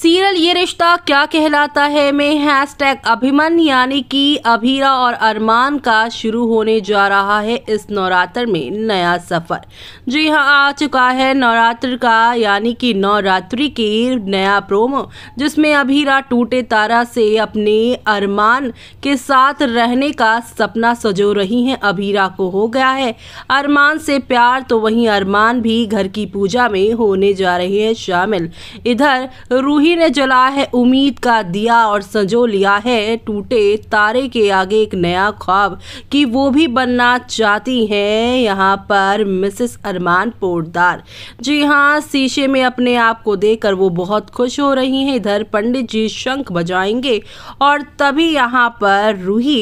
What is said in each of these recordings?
serial ये रिश्ता क्या कहलाता है में हैशटैग अभिमन यानी कि अभीरा और अरमान का शुरू होने जा रहा है इस नवरात्र में नया सफ़र जी हाँ आ चुका है नवरात्र का यानी कि नवरात्रि के नया प्रोमो जिसमें अभीरा टूटे तारा से अपने अरमान के साथ रहने का सपना सजो रही हैं अभीरा को हो गया है अरमान से प्यार तो वहीं अरमान भी घर की पूजा में होने जा रहे हैं शामिल इधर रूह ही ने जला है उम्मीद का दिया और सजो लिया है टूटे तारे के आगे एक नया ख्वाब कि वो भी बनना चाहती हैं यहाँ पर मिसेस अरमान पोर्टदार जी हाँ शीशे में अपने आप को कर वो बहुत खुश हो रही हैं इधर पंडित जी शंख बजाएंगे और तभी यहाँ पर रूही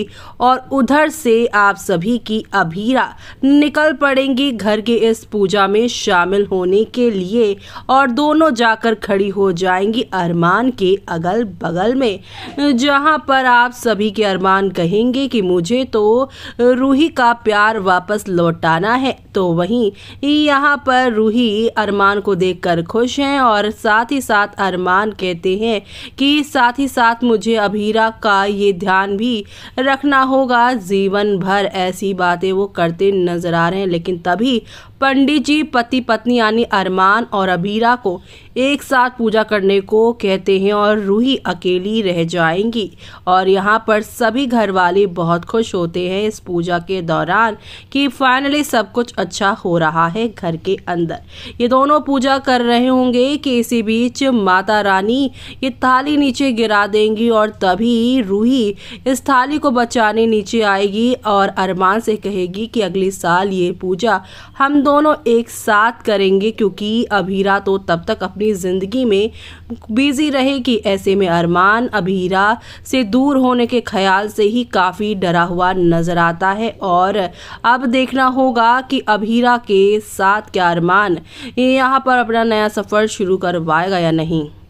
और उधर से आप सभी की अभीरा निकल पड़ेंगी घर के इस पूजा में शामिल होने के लिए और दोनों जाकर खड़ी हो जाएंगी अरमान के अगल बगल में जहां पर आप सभी के अरमान कहेंगे कि मुझे तो रूही का प्यार वापस लौटाना है तो वहीं यहां पर रूही अरमान को देखकर खुश हैं और साथ ही साथ अरमान कहते हैं कि साथ ही साथ मुझे अभीरा का ये ध्यान भी रखना होगा जीवन भर ऐसी बातें वो करते नजर आ रहे हैं लेकिन तभी पंडित जी पति पत्नी यानी अरमान और अबीरा को एक साथ पूजा करने को कहते हैं और रूही अकेली रह जाएंगी और यहाँ पर सभी घर वाले बहुत खुश होते हैं इस पूजा के दौरान कि फाइनली सब कुछ अच्छा हो रहा है घर के अंदर ये दोनों पूजा कर रहे होंगे कि इसी बीच माता रानी ये थाली नीचे गिरा देंगी और तभी रूही इस थाली को बचाने नीचे आएगी और अरमान से कहेगी कि अगले साल ये पूजा हम दो दोनों एक साथ करेंगे क्योंकि अभीरा तो तब तक अपनी ज़िंदगी में बिजी रहेगी ऐसे में अरमान अभीरा से दूर होने के ख्याल से ही काफ़ी डरा हुआ नज़र आता है और अब देखना होगा कि अभीरा के साथ क्या अरमान यहाँ पर अपना नया सफ़र शुरू करवाएगा या नहीं